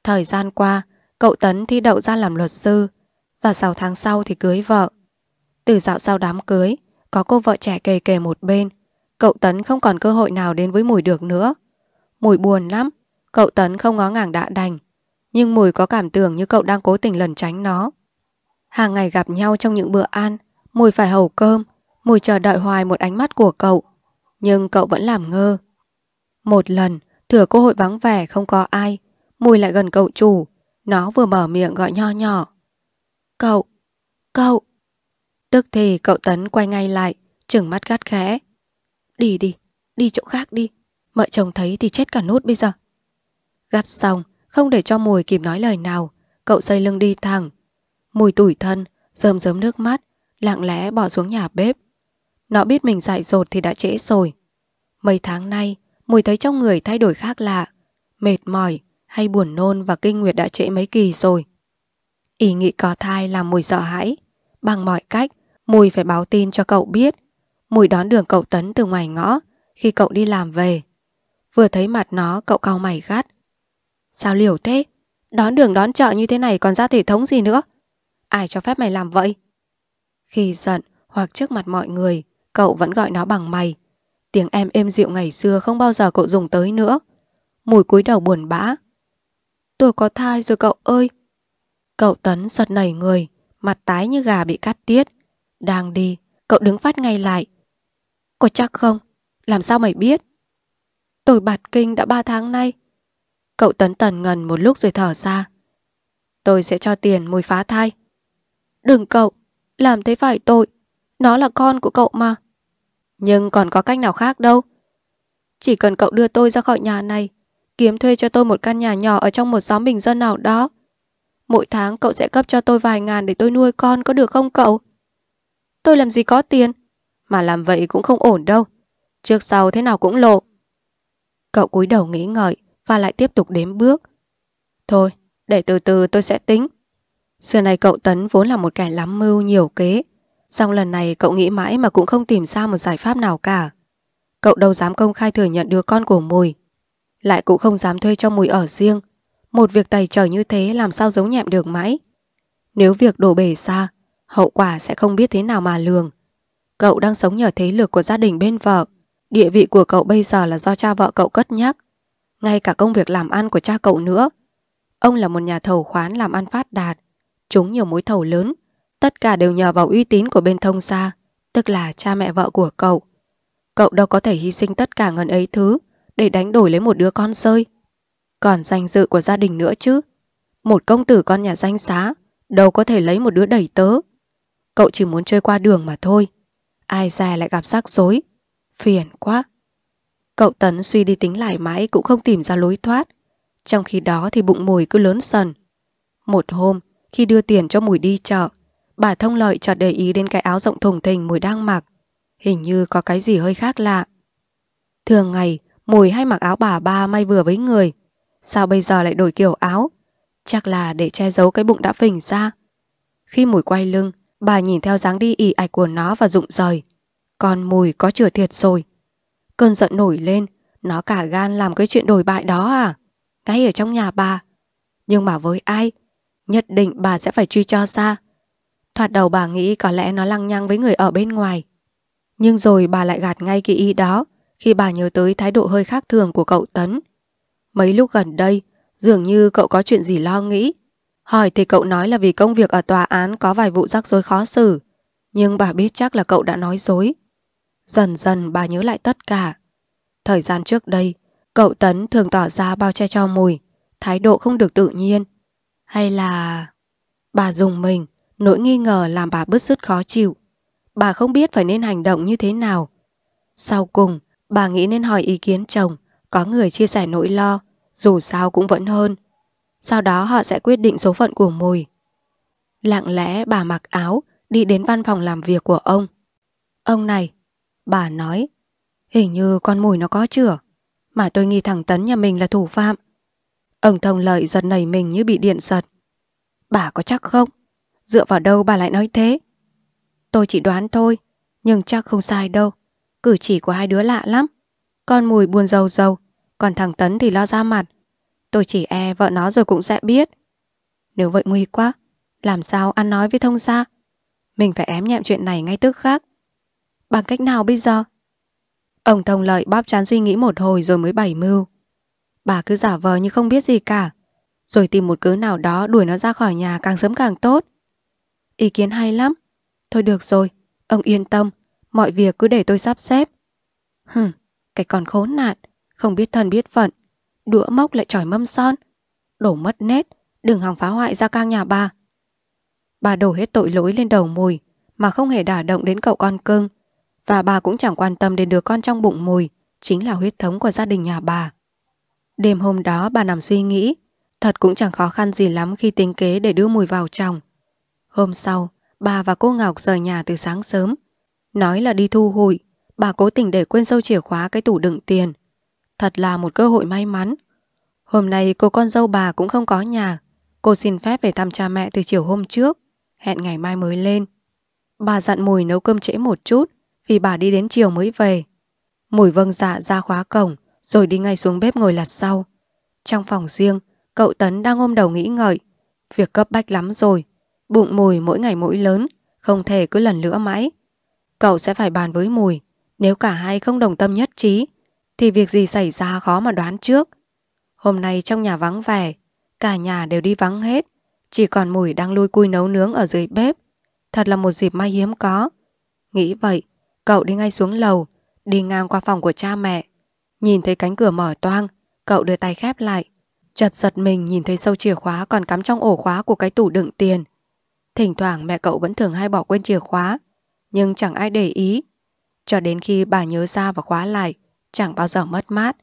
Thời gian qua, cậu Tấn thi đậu ra làm luật sư, và 6 tháng sau thì cưới vợ. Từ dạo sau đám cưới, có cô vợ trẻ kề kề một bên, cậu Tấn không còn cơ hội nào đến với Mùi được nữa. Mùi buồn lắm, cậu Tấn không ngó ngàng đã đành, nhưng Mùi có cảm tưởng như cậu đang cố tình lẩn tránh nó. Hàng ngày gặp nhau trong những bữa ăn, Mùi phải hầu cơm, Mùi chờ đợi hoài một ánh mắt của cậu, nhưng cậu vẫn làm ngơ. Một lần, thừa cơ hội vắng vẻ không có ai, Mùi lại gần cậu chủ, nó vừa mở miệng gọi nho nhỏ. Cậu, cậu. Tức thì cậu Tấn quay ngay lại, trừng mắt gắt khẽ. Đi đi, đi chỗ khác đi, mợ chồng thấy thì chết cả nốt bây giờ. Gắt xong, không để cho mùi kịp nói lời nào, cậu xây lưng đi thẳng. Mùi tủi thân, rơm rớm nước mắt, lặng lẽ bỏ xuống nhà bếp. Nó biết mình dại dột thì đã trễ rồi. Mấy tháng nay, mùi thấy trong người thay đổi khác lạ, mệt mỏi hay buồn nôn và kinh nguyệt đã trễ mấy kỳ rồi. Ý nghĩ có thai làm mùi sợ hãi. Bằng mọi cách, mùi phải báo tin cho cậu biết. Mùi đón đường cậu Tấn từ ngoài ngõ khi cậu đi làm về. Vừa thấy mặt nó, cậu cau mày gắt. Sao liều thế? Đón đường đón chợ như thế này còn ra thể thống gì nữa? Ai cho phép mày làm vậy? Khi giận hoặc trước mặt mọi người, cậu vẫn gọi nó bằng mày. Tiếng em êm dịu ngày xưa không bao giờ cậu dùng tới nữa. Mùi cúi đầu buồn bã. Tôi có thai rồi cậu ơi. Cậu Tấn giật nảy người, mặt tái như gà bị cắt tiết. Đang đi, cậu đứng phát ngay lại. Có chắc không? Làm sao mày biết? Tôi bạt kinh đã ba tháng nay. Cậu Tấn Tần ngần một lúc rồi thở ra. Tôi sẽ cho tiền mùi phá thai. Đừng cậu, làm thế phải tội. Nó là con của cậu mà. Nhưng còn có cách nào khác đâu. Chỉ cần cậu đưa tôi ra khỏi nhà này, kiếm thuê cho tôi một căn nhà nhỏ ở trong một xóm bình dân nào đó. Mỗi tháng cậu sẽ cấp cho tôi vài ngàn để tôi nuôi con có được không cậu? Tôi làm gì có tiền, mà làm vậy cũng không ổn đâu. Trước sau thế nào cũng lộ. Cậu cúi đầu nghĩ ngợi, và lại tiếp tục đếm bước. Thôi, để từ từ tôi sẽ tính. Xưa này cậu Tấn vốn là một kẻ lắm mưu nhiều kế. Xong lần này cậu nghĩ mãi mà cũng không tìm ra một giải pháp nào cả. Cậu đâu dám công khai thừa nhận đứa con của Mùi. Lại cũng không dám thuê cho Mùi ở riêng. Một việc tày trời như thế làm sao giấu nhẹm được mãi. Nếu việc đổ bể xa, hậu quả sẽ không biết thế nào mà lường. Cậu đang sống nhờ thế lực của gia đình bên vợ. Địa vị của cậu bây giờ là do cha vợ cậu cất nhắc ngay cả công việc làm ăn của cha cậu nữa. Ông là một nhà thầu khoán làm ăn phát đạt, trúng nhiều mối thầu lớn, tất cả đều nhờ vào uy tín của bên thông gia, tức là cha mẹ vợ của cậu. Cậu đâu có thể hy sinh tất cả ngần ấy thứ để đánh đổi lấy một đứa con rơi, Còn danh dự của gia đình nữa chứ. Một công tử con nhà danh xá đâu có thể lấy một đứa đẩy tớ. Cậu chỉ muốn chơi qua đường mà thôi. Ai già lại gặp rắc rối. Phiền quá. Cậu Tấn suy đi tính lại mãi cũng không tìm ra lối thoát. Trong khi đó thì bụng mùi cứ lớn dần. Một hôm, khi đưa tiền cho mùi đi chợ, bà thông lợi chợt để ý đến cái áo rộng thùng thình mùi đang mặc. Hình như có cái gì hơi khác lạ. Thường ngày, mùi hay mặc áo bà ba may vừa với người. Sao bây giờ lại đổi kiểu áo? Chắc là để che giấu cái bụng đã phình ra. Khi mùi quay lưng, bà nhìn theo dáng đi ỉ ạch của nó và rụng rời. Còn mùi có chừa thiệt rồi. Cơn giận nổi lên, nó cả gan làm cái chuyện đổi bại đó à? Ngay ở trong nhà bà. Nhưng mà với ai? Nhất định bà sẽ phải truy cho ra. Thoạt đầu bà nghĩ có lẽ nó lăng nhăng với người ở bên ngoài. Nhưng rồi bà lại gạt ngay cái ý đó khi bà nhớ tới thái độ hơi khác thường của cậu Tấn. Mấy lúc gần đây, dường như cậu có chuyện gì lo nghĩ. Hỏi thì cậu nói là vì công việc ở tòa án có vài vụ rắc rối khó xử. Nhưng bà biết chắc là cậu đã nói dối. Dần dần bà nhớ lại tất cả. Thời gian trước đây, cậu Tấn thường tỏ ra bao che cho mùi, thái độ không được tự nhiên. Hay là... Bà dùng mình, nỗi nghi ngờ làm bà bứt rứt khó chịu. Bà không biết phải nên hành động như thế nào. Sau cùng, bà nghĩ nên hỏi ý kiến chồng, có người chia sẻ nỗi lo, dù sao cũng vẫn hơn. Sau đó họ sẽ quyết định số phận của mùi. Lặng lẽ bà mặc áo, đi đến văn phòng làm việc của ông. Ông này, Bà nói, hình như con mùi nó có chửa, mà tôi nghi thằng Tấn nhà mình là thủ phạm. Ông Thông Lợi giật nảy mình như bị điện giật. Bà có chắc không? Dựa vào đâu bà lại nói thế? Tôi chỉ đoán thôi, nhưng chắc không sai đâu. Cử chỉ của hai đứa lạ lắm. Con mùi buồn rầu rầu, còn thằng Tấn thì lo ra mặt. Tôi chỉ e vợ nó rồi cũng sẽ biết. Nếu vậy nguy quá, làm sao ăn nói với thông gia? Mình phải ém nhẹm chuyện này ngay tức khắc Bằng cách nào bây giờ? Ông Thông Lợi bóp chán suy nghĩ một hồi rồi mới bảy mưu. Bà cứ giả vờ như không biết gì cả, rồi tìm một cớ nào đó đuổi nó ra khỏi nhà càng sớm càng tốt. Ý kiến hay lắm. Thôi được rồi, ông yên tâm, mọi việc cứ để tôi sắp xếp. Hừm, cái còn khốn nạn, không biết thân biết phận, đũa mốc lại tròi mâm son, đổ mất nét, đừng hòng phá hoại ra cang nhà bà. Bà đổ hết tội lỗi lên đầu mùi, mà không hề đả động đến cậu con cưng và bà cũng chẳng quan tâm đến đứa con trong bụng mùi, chính là huyết thống của gia đình nhà bà. Đêm hôm đó bà nằm suy nghĩ, thật cũng chẳng khó khăn gì lắm khi tính kế để đưa mùi vào chồng. Hôm sau, bà và cô Ngọc rời nhà từ sáng sớm. Nói là đi thu hụi, bà cố tình để quên sâu chìa khóa cái tủ đựng tiền. Thật là một cơ hội may mắn. Hôm nay cô con dâu bà cũng không có nhà. Cô xin phép về thăm cha mẹ từ chiều hôm trước, hẹn ngày mai mới lên. Bà dặn mùi nấu cơm trễ một chút, vì bà đi đến chiều mới về. Mùi vâng dạ ra khóa cổng, rồi đi ngay xuống bếp ngồi lặt sau. Trong phòng riêng, cậu Tấn đang ôm đầu nghĩ ngợi. Việc cấp bách lắm rồi, bụng mùi mỗi ngày mỗi lớn, không thể cứ lần nữa mãi. Cậu sẽ phải bàn với mùi, nếu cả hai không đồng tâm nhất trí, thì việc gì xảy ra khó mà đoán trước. Hôm nay trong nhà vắng vẻ, cả nhà đều đi vắng hết, chỉ còn mùi đang lui cui nấu nướng ở dưới bếp. Thật là một dịp may hiếm có. Nghĩ vậy, Cậu đi ngay xuống lầu, đi ngang qua phòng của cha mẹ. Nhìn thấy cánh cửa mở toang, cậu đưa tay khép lại. Chật giật mình nhìn thấy sâu chìa khóa còn cắm trong ổ khóa của cái tủ đựng tiền. Thỉnh thoảng mẹ cậu vẫn thường hay bỏ quên chìa khóa, nhưng chẳng ai để ý. Cho đến khi bà nhớ ra và khóa lại, chẳng bao giờ mất mát.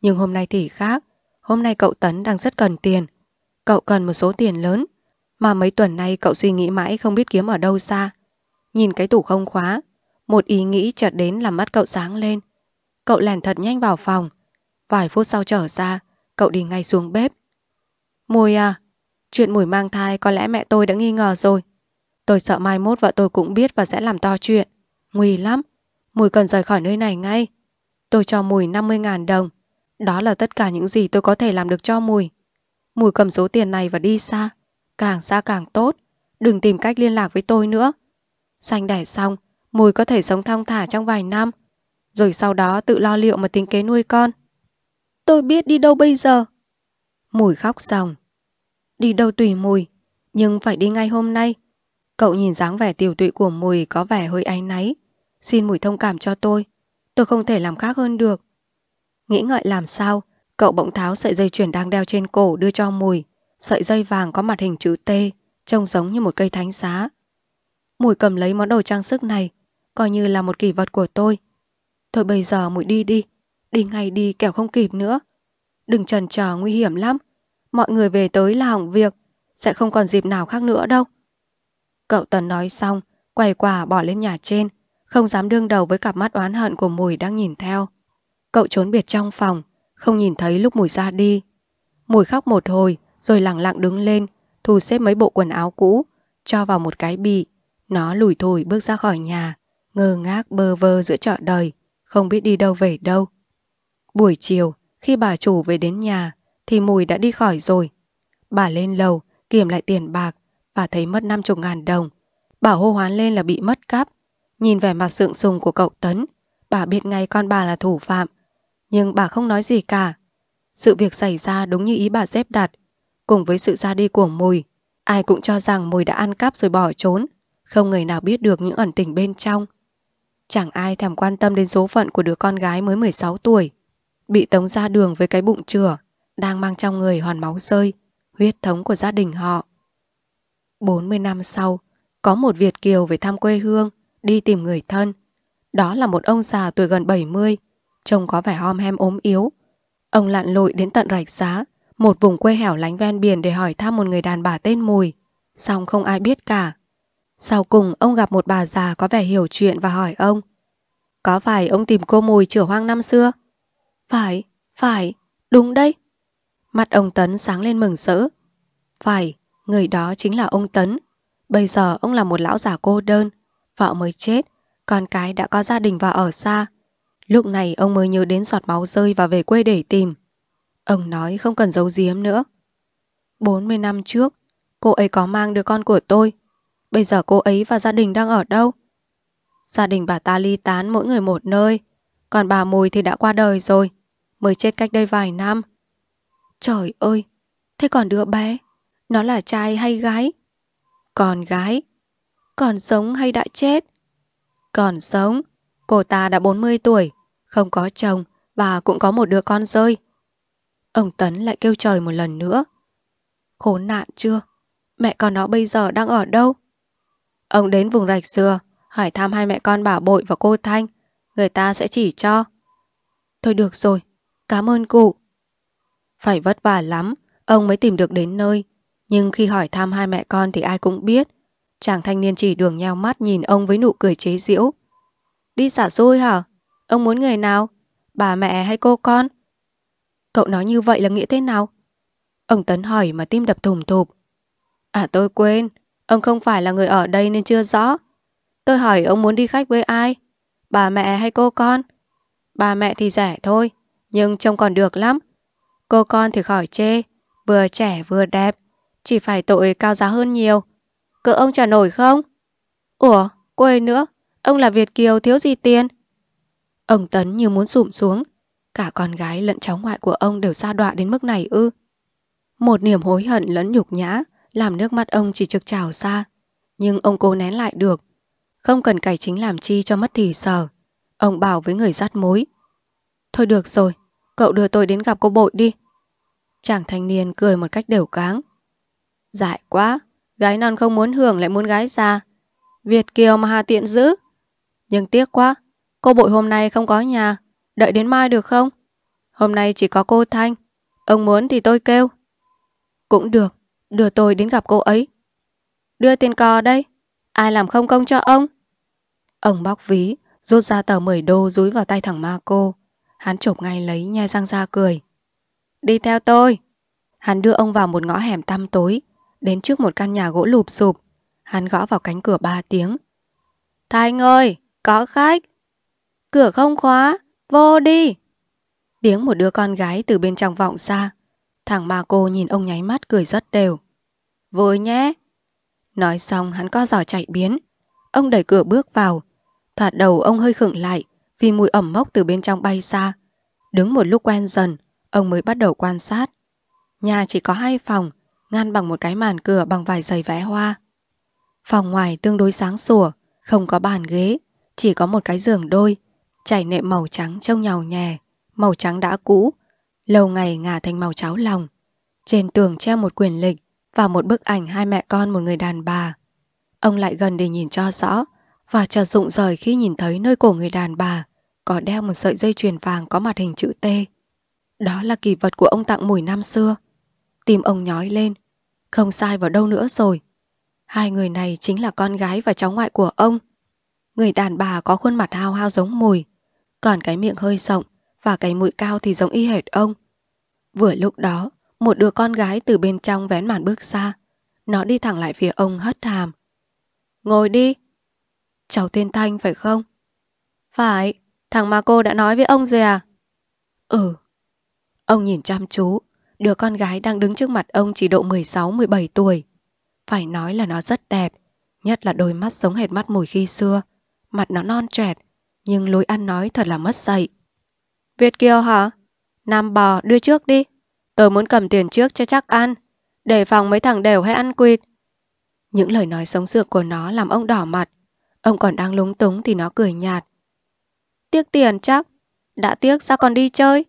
Nhưng hôm nay thì khác, hôm nay cậu Tấn đang rất cần tiền. Cậu cần một số tiền lớn, mà mấy tuần nay cậu suy nghĩ mãi không biết kiếm ở đâu ra. Nhìn cái tủ không khóa, một ý nghĩ chợt đến làm mắt cậu sáng lên. Cậu lèn thật nhanh vào phòng. Vài phút sau trở ra, cậu đi ngay xuống bếp. Mùi à, chuyện mùi mang thai có lẽ mẹ tôi đã nghi ngờ rồi. Tôi sợ mai mốt vợ tôi cũng biết và sẽ làm to chuyện. Nguy lắm. Mùi cần rời khỏi nơi này ngay. Tôi cho Mùi 50.000 đồng. Đó là tất cả những gì tôi có thể làm được cho Mùi. Mùi cầm số tiền này và đi xa. Càng xa càng tốt. Đừng tìm cách liên lạc với tôi nữa. Xanh đẻ xong, Mùi có thể sống thong thả trong vài năm, rồi sau đó tự lo liệu mà tính kế nuôi con. Tôi biết đi đâu bây giờ? Mùi khóc ròng. Đi đâu tùy mùi, nhưng phải đi ngay hôm nay. Cậu nhìn dáng vẻ tiểu tụy của mùi có vẻ hơi áy náy. Xin mùi thông cảm cho tôi, tôi không thể làm khác hơn được. Nghĩ ngợi làm sao, cậu bỗng tháo sợi dây chuyền đang đeo trên cổ đưa cho mùi. Sợi dây vàng có mặt hình chữ T, trông giống như một cây thánh giá. Mùi cầm lấy món đồ trang sức này, coi như là một kỷ vật của tôi. Thôi bây giờ muội đi đi, đi ngay đi kẻo không kịp nữa. Đừng trần chờ nguy hiểm lắm, mọi người về tới là hỏng việc, sẽ không còn dịp nào khác nữa đâu. Cậu Tần nói xong, quay quà bỏ lên nhà trên, không dám đương đầu với cặp mắt oán hận của mùi đang nhìn theo. Cậu trốn biệt trong phòng, không nhìn thấy lúc mùi ra đi. Mùi khóc một hồi, rồi lặng lặng đứng lên, thu xếp mấy bộ quần áo cũ, cho vào một cái bị. Nó lủi thủi bước ra khỏi nhà ngơ ngác bơ vơ giữa chợ đời, không biết đi đâu về đâu. Buổi chiều, khi bà chủ về đến nhà, thì mùi đã đi khỏi rồi. Bà lên lầu, kiểm lại tiền bạc, bà thấy mất 50 ngàn đồng. Bà hô hoán lên là bị mất cắp. Nhìn vẻ mặt sượng sùng của cậu Tấn, bà biết ngay con bà là thủ phạm. Nhưng bà không nói gì cả. Sự việc xảy ra đúng như ý bà dép đặt. Cùng với sự ra đi của Mùi, ai cũng cho rằng Mùi đã ăn cắp rồi bỏ trốn. Không người nào biết được những ẩn tình bên trong. Chẳng ai thèm quan tâm đến số phận của đứa con gái mới 16 tuổi. Bị tống ra đường với cái bụng chửa, đang mang trong người hòn máu rơi, huyết thống của gia đình họ. 40 năm sau, có một Việt Kiều về thăm quê hương, đi tìm người thân. Đó là một ông già tuổi gần 70, trông có vẻ hom hem ốm yếu. Ông lặn lội đến tận rạch xá một vùng quê hẻo lánh ven biển để hỏi thăm một người đàn bà tên Mùi. Xong không ai biết cả. Sau cùng ông gặp một bà già có vẻ hiểu chuyện và hỏi ông Có phải ông tìm cô mùi chửa hoang năm xưa? Phải, phải, đúng đấy Mặt ông Tấn sáng lên mừng rỡ. Phải, người đó chính là ông Tấn Bây giờ ông là một lão già cô đơn Vợ mới chết Con cái đã có gia đình và ở xa Lúc này ông mới nhớ đến giọt máu rơi và về quê để tìm Ông nói không cần giấu giếm nữa 40 năm trước Cô ấy có mang đứa con của tôi Bây giờ cô ấy và gia đình đang ở đâu? Gia đình bà ta ly tán mỗi người một nơi, còn bà Mùi thì đã qua đời rồi, mới chết cách đây vài năm. Trời ơi, thế còn đứa bé, nó là trai hay gái? Còn gái, còn sống hay đã chết? Còn sống, cô ta đã 40 tuổi, không có chồng và cũng có một đứa con rơi. Ông Tấn lại kêu trời một lần nữa. Khốn nạn chưa? Mẹ con nó bây giờ đang ở đâu? Ông đến vùng rạch dừa hỏi thăm hai mẹ con Bảo Bội và cô Thanh, người ta sẽ chỉ cho. Thôi được rồi, cảm ơn cụ. Phải vất vả lắm, ông mới tìm được đến nơi. Nhưng khi hỏi thăm hai mẹ con thì ai cũng biết. Chàng thanh niên chỉ đường nheo mắt nhìn ông với nụ cười chế giễu. Đi xả xôi hả? Ông muốn người nào? Bà mẹ hay cô con? Cậu nói như vậy là nghĩa thế nào? Ông Tấn hỏi mà tim đập thùm thụp. À tôi quên, Ông không phải là người ở đây nên chưa rõ. Tôi hỏi ông muốn đi khách với ai? Bà mẹ hay cô con? Bà mẹ thì rẻ thôi, nhưng trông còn được lắm. Cô con thì khỏi chê, vừa trẻ vừa đẹp, chỉ phải tội cao giá hơn nhiều. Cỡ ông trả nổi không? Ủa, cô nữa, ông là Việt Kiều thiếu gì tiền? Ông Tấn như muốn sụm xuống, cả con gái lẫn cháu ngoại của ông đều xa đọa đến mức này ư. Một niềm hối hận lẫn nhục nhã, làm nước mắt ông chỉ trực trào ra, Nhưng ông cố nén lại được. Không cần cải chính làm chi cho mất thì sở. Ông bảo với người dắt mối. Thôi được rồi, cậu đưa tôi đến gặp cô bội đi. Chàng thanh niên cười một cách đều cáng. Dại quá, gái non không muốn hưởng lại muốn gái già. Việt Kiều mà hà tiện giữ, Nhưng tiếc quá, cô bội hôm nay không có nhà, đợi đến mai được không? Hôm nay chỉ có cô Thanh, ông muốn thì tôi kêu. Cũng được, đưa tôi đến gặp cô ấy. Đưa tiền cò đây, ai làm không công cho ông? Ông bóc ví, rút ra tờ 10 đô dúi vào tay thằng ma cô. Hắn chộp ngay lấy nhai răng ra cười. Đi theo tôi. Hắn đưa ông vào một ngõ hẻm tăm tối, đến trước một căn nhà gỗ lụp sụp. Hắn gõ vào cánh cửa ba tiếng. Thành ơi, có khách. Cửa không khóa, vô đi. Tiếng một đứa con gái từ bên trong vọng ra. Thằng ma cô nhìn ông nháy mắt cười rất đều. Vui nhé. Nói xong hắn co giỏ chạy biến. Ông đẩy cửa bước vào. Thoạt đầu ông hơi khựng lại vì mùi ẩm mốc từ bên trong bay xa. Đứng một lúc quen dần, ông mới bắt đầu quan sát. Nhà chỉ có hai phòng, ngăn bằng một cái màn cửa bằng vải giày vẽ hoa. Phòng ngoài tương đối sáng sủa, không có bàn ghế, chỉ có một cái giường đôi, chảy nệm màu trắng trông nhàu nhè, màu trắng đã cũ, lâu ngày ngả thành màu cháo lòng. Trên tường treo một quyển lịch và một bức ảnh hai mẹ con một người đàn bà. Ông lại gần để nhìn cho rõ và chợt rụng rời khi nhìn thấy nơi cổ người đàn bà có đeo một sợi dây chuyền vàng có mặt hình chữ T. Đó là kỳ vật của ông tặng mùi năm xưa. Tim ông nhói lên, không sai vào đâu nữa rồi. Hai người này chính là con gái và cháu ngoại của ông. Người đàn bà có khuôn mặt hao hao giống mùi, còn cái miệng hơi rộng và cái mũi cao thì giống y hệt ông. Vừa lúc đó, một đứa con gái từ bên trong vén màn bước ra. Nó đi thẳng lại phía ông hất hàm. Ngồi đi. Cháu tên Thanh phải không? Phải, thằng mà cô đã nói với ông rồi à? Ừ. Ông nhìn chăm chú, đứa con gái đang đứng trước mặt ông chỉ độ 16-17 tuổi. Phải nói là nó rất đẹp, nhất là đôi mắt giống hệt mắt mùi khi xưa. Mặt nó non trẻ, nhưng lối ăn nói thật là mất dạy. Việt Kiều hả? Nam bò, đưa trước đi. Tớ muốn cầm tiền trước cho chắc ăn. Để phòng mấy thằng đều hay ăn quỵt. Những lời nói sống sược của nó làm ông đỏ mặt. Ông còn đang lúng túng thì nó cười nhạt. Tiếc tiền chắc. Đã tiếc sao còn đi chơi?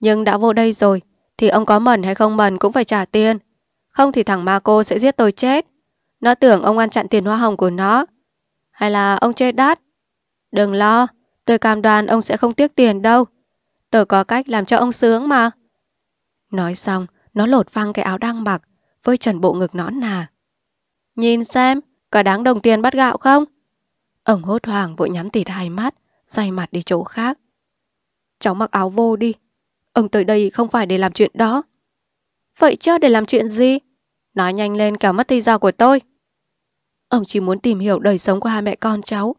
Nhưng đã vô đây rồi, thì ông có mần hay không mần cũng phải trả tiền. Không thì thằng ma cô sẽ giết tôi chết. Nó tưởng ông ăn chặn tiền hoa hồng của nó. Hay là ông chê đắt. Đừng lo, tôi cam đoan ông sẽ không tiếc tiền đâu. Tớ có cách làm cho ông sướng mà. Nói xong, nó lột phăng cái áo đang mặc, với trần bộ ngực nõn nà. Nhìn xem, có đáng đồng tiền bắt gạo không? Ông hốt hoảng vội nhắm tịt hai mắt, say mặt đi chỗ khác. Cháu mặc áo vô đi. Ông tới đây không phải để làm chuyện đó. Vậy chứ để làm chuyện gì? Nói nhanh lên cả mất tay dao của tôi. Ông chỉ muốn tìm hiểu đời sống của hai mẹ con cháu.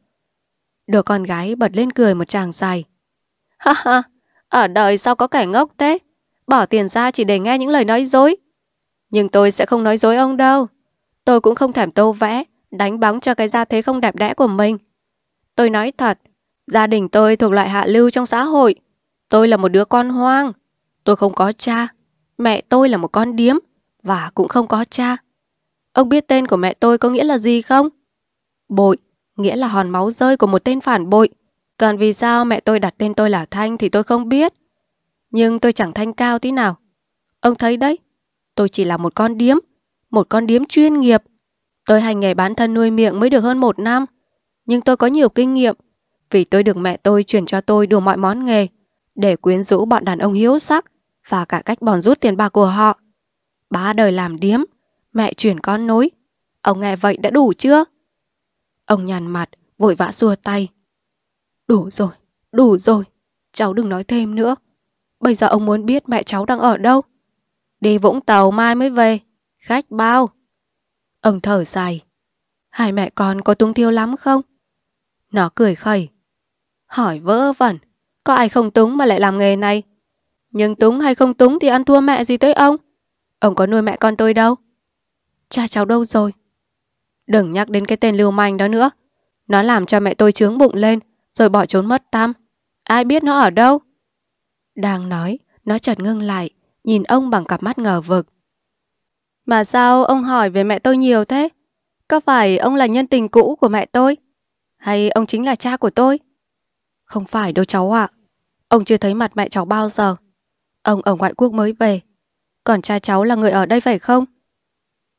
Đứa con gái bật lên cười một chàng dài. Ha ha, ở đời sao có kẻ ngốc thế? Bỏ tiền ra chỉ để nghe những lời nói dối. Nhưng tôi sẽ không nói dối ông đâu. Tôi cũng không thèm tô vẽ, đánh bóng cho cái gia thế không đẹp đẽ của mình. Tôi nói thật, gia đình tôi thuộc loại hạ lưu trong xã hội. Tôi là một đứa con hoang. Tôi không có cha. Mẹ tôi là một con điếm và cũng không có cha. Ông biết tên của mẹ tôi có nghĩa là gì không? Bội, nghĩa là hòn máu rơi của một tên phản bội. Còn vì sao mẹ tôi đặt tên tôi là Thanh thì tôi không biết. Nhưng tôi chẳng thanh cao tí nào. Ông thấy đấy, tôi chỉ là một con điếm, một con điếm chuyên nghiệp. Tôi hành nghề bán thân nuôi miệng mới được hơn một năm. Nhưng tôi có nhiều kinh nghiệm vì tôi được mẹ tôi chuyển cho tôi đủ mọi món nghề để quyến rũ bọn đàn ông hiếu sắc và cả cách bòn rút tiền bạc của họ. bá đời làm điếm, mẹ chuyển con nối. Ông nghe vậy đã đủ chưa? Ông nhàn mặt, vội vã xua tay. Đủ rồi, đủ rồi, cháu đừng nói thêm nữa. Bây giờ ông muốn biết mẹ cháu đang ở đâu? Đi Vũng Tàu mai mới về, khách bao? Ông thở dài. Hai mẹ con có tung thiếu lắm không? Nó cười khẩy. Hỏi vỡ vẩn, có ai không túng mà lại làm nghề này? Nhưng túng hay không túng thì ăn thua mẹ gì tới ông? Ông có nuôi mẹ con tôi đâu? Cha cháu đâu rồi? Đừng nhắc đến cái tên lưu manh đó nữa. Nó làm cho mẹ tôi trướng bụng lên rồi bỏ trốn mất tăm. Ai biết nó ở đâu? Đang nói, nó chợt ngưng lại, nhìn ông bằng cặp mắt ngờ vực. Mà sao ông hỏi về mẹ tôi nhiều thế? Có phải ông là nhân tình cũ của mẹ tôi? Hay ông chính là cha của tôi? Không phải đâu cháu ạ. À. Ông chưa thấy mặt mẹ cháu bao giờ. Ông ở ngoại quốc mới về. Còn cha cháu là người ở đây phải không?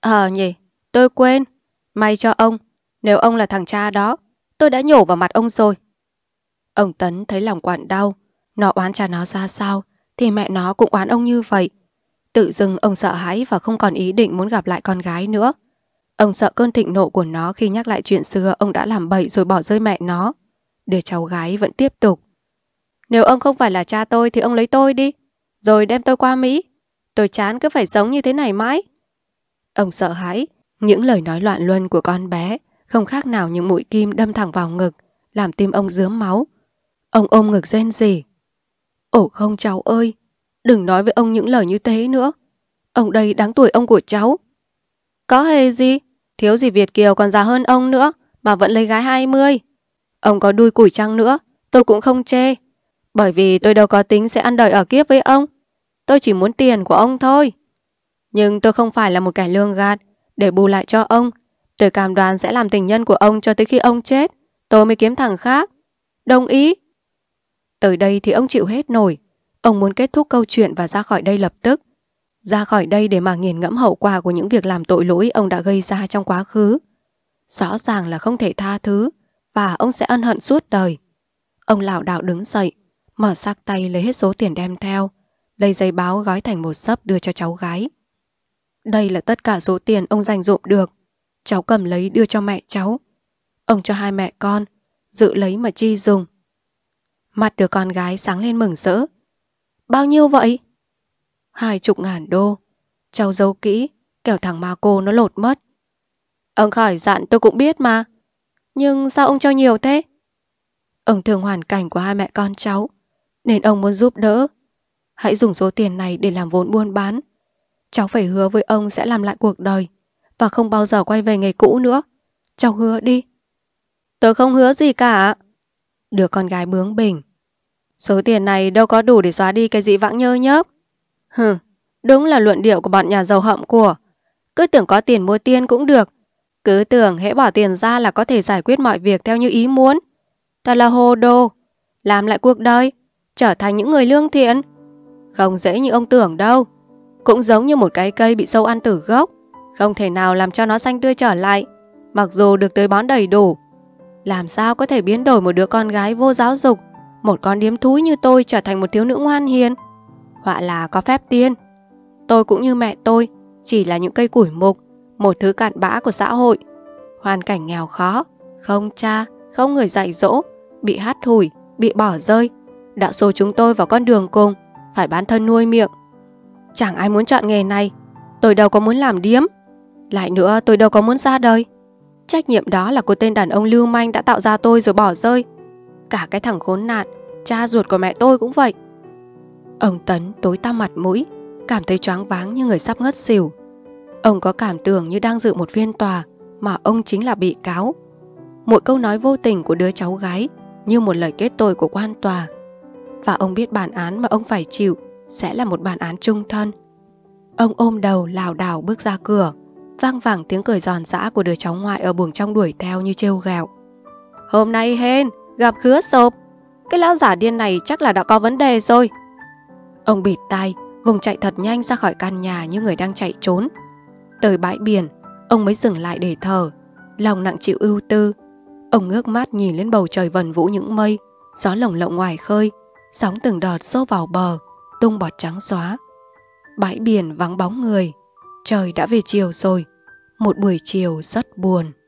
Ờ à, nhỉ, tôi quên. May cho ông. Nếu ông là thằng cha đó, tôi đã nhổ vào mặt ông rồi. Ông Tấn thấy lòng quặn đau, nó oán cha nó ra sao thì mẹ nó cũng oán ông như vậy. Tự dưng ông sợ hãi và không còn ý định muốn gặp lại con gái nữa. Ông sợ cơn thịnh nộ của nó khi nhắc lại chuyện xưa ông đã làm bậy rồi bỏ rơi mẹ nó. Đứa cháu gái vẫn tiếp tục. Nếu ông không phải là cha tôi thì ông lấy tôi đi, rồi đem tôi qua Mỹ. Tôi chán cứ phải sống như thế này mãi. Ông sợ hãi, những lời nói loạn luân của con bé không khác nào những mũi kim đâm thẳng vào ngực, làm tim ông dướm máu. Ông ôm ngực rên rỉ. Ổ không cháu ơi, đừng nói với ông những lời như thế nữa. Ông đây đáng tuổi ông của cháu. Có hề gì, thiếu gì Việt Kiều còn già hơn ông nữa mà vẫn lấy gái 20. Ông có đuôi củi trăng nữa, tôi cũng không chê. Bởi vì tôi đâu có tính sẽ ăn đời ở kiếp với ông. Tôi chỉ muốn tiền của ông thôi. Nhưng tôi không phải là một kẻ lương gạt để bù lại cho ông. Tôi cảm đoán sẽ làm tình nhân của ông cho tới khi ông chết. Tôi mới kiếm thằng khác. Đồng ý. Tới đây thì ông chịu hết nổi. Ông muốn kết thúc câu chuyện và ra khỏi đây lập tức. Ra khỏi đây để mà nghiền ngẫm hậu quả của những việc làm tội lỗi ông đã gây ra trong quá khứ. Rõ ràng là không thể tha thứ và ông sẽ ân hận suốt đời. Ông lão đạo đứng dậy, mở xác tay lấy hết số tiền đem theo, lấy giấy báo gói thành một sấp đưa cho cháu gái. Đây là tất cả số tiền ông dành dụm được. Cháu cầm lấy đưa cho mẹ cháu. Ông cho hai mẹ con, dự lấy mà chi dùng. Mặt đứa con gái sáng lên mừng rỡ. Bao nhiêu vậy? Hai chục ngàn đô. Cháu giấu kỹ, kẻo thằng ma cô nó lột mất. Ông khỏi dặn tôi cũng biết mà. Nhưng sao ông cho nhiều thế? Ông thường hoàn cảnh của hai mẹ con cháu, nên ông muốn giúp đỡ. Hãy dùng số tiền này để làm vốn buôn bán. Cháu phải hứa với ông sẽ làm lại cuộc đời và không bao giờ quay về nghề cũ nữa. Cháu hứa đi. Tôi không hứa gì cả. Đứa con gái bướng bỉnh, Số tiền này đâu có đủ để xóa đi cái dị vãng nhơ nhớp. Hừ, đúng là luận điệu của bọn nhà giàu hậm của. Cứ tưởng có tiền mua tiên cũng được. Cứ tưởng hễ bỏ tiền ra là có thể giải quyết mọi việc theo như ý muốn. Thật là hồ đồ. Làm lại cuộc đời, trở thành những người lương thiện. Không dễ như ông tưởng đâu. Cũng giống như một cái cây bị sâu ăn tử gốc. Không thể nào làm cho nó xanh tươi trở lại. Mặc dù được tới bón đầy đủ. Làm sao có thể biến đổi một đứa con gái vô giáo dục một con điếm thúi như tôi trở thành một thiếu nữ ngoan hiền. Họa là có phép tiên. Tôi cũng như mẹ tôi, chỉ là những cây củi mục, một thứ cạn bã của xã hội. Hoàn cảnh nghèo khó, không cha, không người dạy dỗ, bị hát hủi, bị bỏ rơi. Đạo số chúng tôi vào con đường cùng, phải bán thân nuôi miệng. Chẳng ai muốn chọn nghề này, tôi đâu có muốn làm điếm. Lại nữa tôi đâu có muốn ra đời. Trách nhiệm đó là của tên đàn ông lưu manh đã tạo ra tôi rồi bỏ rơi Cả cái thằng khốn nạn Cha ruột của mẹ tôi cũng vậy Ông Tấn tối tăm mặt mũi Cảm thấy choáng váng như người sắp ngất xỉu Ông có cảm tưởng như đang dự một phiên tòa Mà ông chính là bị cáo Mỗi câu nói vô tình của đứa cháu gái Như một lời kết tội của quan tòa Và ông biết bản án mà ông phải chịu Sẽ là một bản án trung thân Ông ôm đầu lảo đảo bước ra cửa Vang vẳng tiếng cười giòn giã của đứa cháu ngoại Ở buồng trong đuổi theo như trêu gạo Hôm nay hên gặp khứa sộp. Cái lão giả điên này chắc là đã có vấn đề rồi. Ông bịt tai, vùng chạy thật nhanh ra khỏi căn nhà như người đang chạy trốn. Tới bãi biển, ông mới dừng lại để thở, lòng nặng chịu ưu tư. Ông ngước mắt nhìn lên bầu trời vần vũ những mây, gió lồng lộng ngoài khơi, sóng từng đợt xô vào bờ, tung bọt trắng xóa. Bãi biển vắng bóng người, trời đã về chiều rồi, một buổi chiều rất buồn.